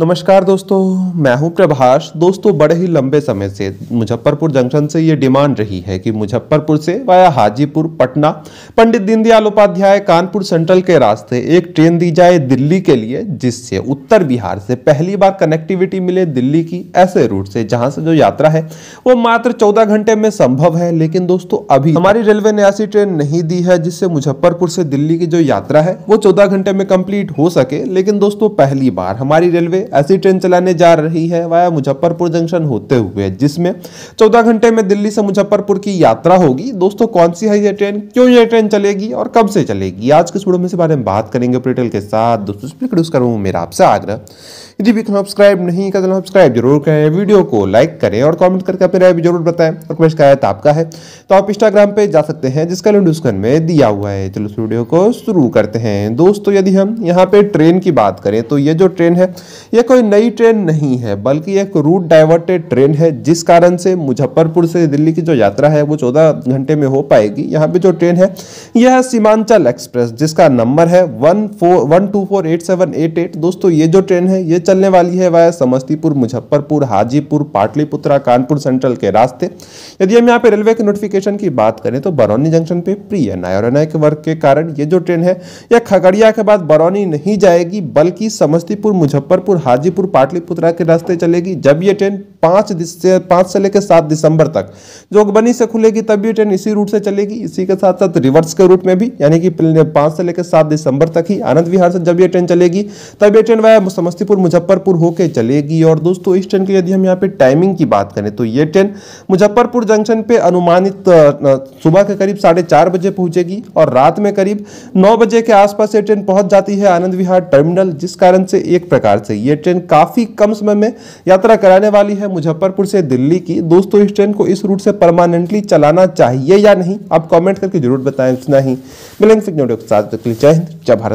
नमस्कार दोस्तों मैं हूं प्रभाष दोस्तों बड़े ही लंबे समय से मुजफ्फरपुर जंक्शन से ये डिमांड रही है कि मुजफ्फरपुर से वाया हाजीपुर पटना पंडित दीनदयाल उपाध्याय कानपुर सेंट्रल के रास्ते एक ट्रेन दी जाए दिल्ली के लिए जिससे उत्तर बिहार से पहली बार कनेक्टिविटी मिले दिल्ली की ऐसे रूट से जहाँ से जो यात्रा है वो मात्र चौदह घंटे में संभव है लेकिन दोस्तों अभी हमारी रेलवे ने ऐसी ट्रेन नहीं दी है जिससे मुजफ्फरपुर से दिल्ली की जो यात्रा है वो चौदह घंटे में कम्प्लीट हो सके लेकिन दोस्तों पहली बार हमारी रेलवे ऐसी ट्रेन चलाने जा रही है वाया मुजफ्फरपुर जंक्शन होते हुए जिसमें चौदह घंटे में दिल्ली से मुजफ्फरपुर की यात्रा होगी दोस्तों कौन सी है यह ट्रेन क्यों यह ट्रेन चलेगी और कब से चलेगी आज के वीडियो में इस बारे में बात करेंगे डिटेल के साथ दोस्तों प्रोड्यूस करूँ मेरा आपसे आग्रह यदि भी सब्सक्राइब नहीं कर सब्सक्राइब जरूर करें वीडियो को लाइक करें और कमेंट करके अपने राय भी जरूर बताएं और कोई शिकायत आपका है तो आप इंस्टाग्राम पे जा सकते हैं जिसका लिंक डिस्क्रिप्शन में दिया हुआ है चलो इस वीडियो को शुरू करते हैं दोस्तों यदि हम यहाँ पे ट्रेन की बात करें तो ये जो ट्रेन है यह कोई नई ट्रेन नहीं है बल्कि एक रूट डाइवर्टेड ट्रेन है जिस कारण से मुजफ्फरपुर से दिल्ली की जो यात्रा है वो चौदह घंटे में हो पाएगी यहाँ पे जो ट्रेन है यह है सीमांचल एक्सप्रेस जिसका नंबर है one four one two four eight seven eight eight दोस्तों ये जो ट्रेन है ये चलने वाली है वह समस्तीपुर मुजफ्फरपुर हाजीपुर पाटलिपुत्रा कानपुर सेंट्रल के रास्ते यदि हम यहाँ पे रेलवे के नोटिफिकेशन की बात करें तो बरौनी जंक्शन पे प्री एन आई और के वर्ग के कारण ये जो ट्रेन है यह खगड़िया के बाद बरौनी नहीं जाएगी बल्कि समस्तीपुर मुजफ्फरपुर हाजीपुर पाटलिपुत्रा के रास्ते चलेगी जब ये ट्रेन पाँच से पाँच से लेकर सात दिसंबर तक जोगबनी से खुलेगी तब ये ट्रेन इसी रूट से चलेगी इसी के साथ साथ रिवर्स के रूट में भी यानी कि पाँच से लेकर सात दिसंबर तक ही आनंद विहार से जब ये ट्रेन चलेगी तब ये ट्रेन वह समस्तीपुर मुजफ्फरपुर होकर चलेगी और दोस्तों इस ट्रेन की यदि हम यहाँ पर टाइमिंग की बात करें तो ये ट्रेन मुजफ्फरपुर जंक्शन पर अनुमानित सुबह के करीब साढ़े चार बजे पहुंचेगी और रात में करीब नौ बजे के आसपास ये ट्रेन पहुंच जाती है आनंद विहार टर्मिनल जिस कारण से एक प्रकार से ये ट्रेन काफ़ी कम समय में यात्रा कराने वाली है मुजफ्फरपुर से दिल्ली की दोस्तों इस ट्रेन को इस रूट से परमानेंटली चलाना चाहिए या नहीं आप कमेंट करके जरूर बताएं इतना ही मिलेंगे के साथ जय हिंद जय भारत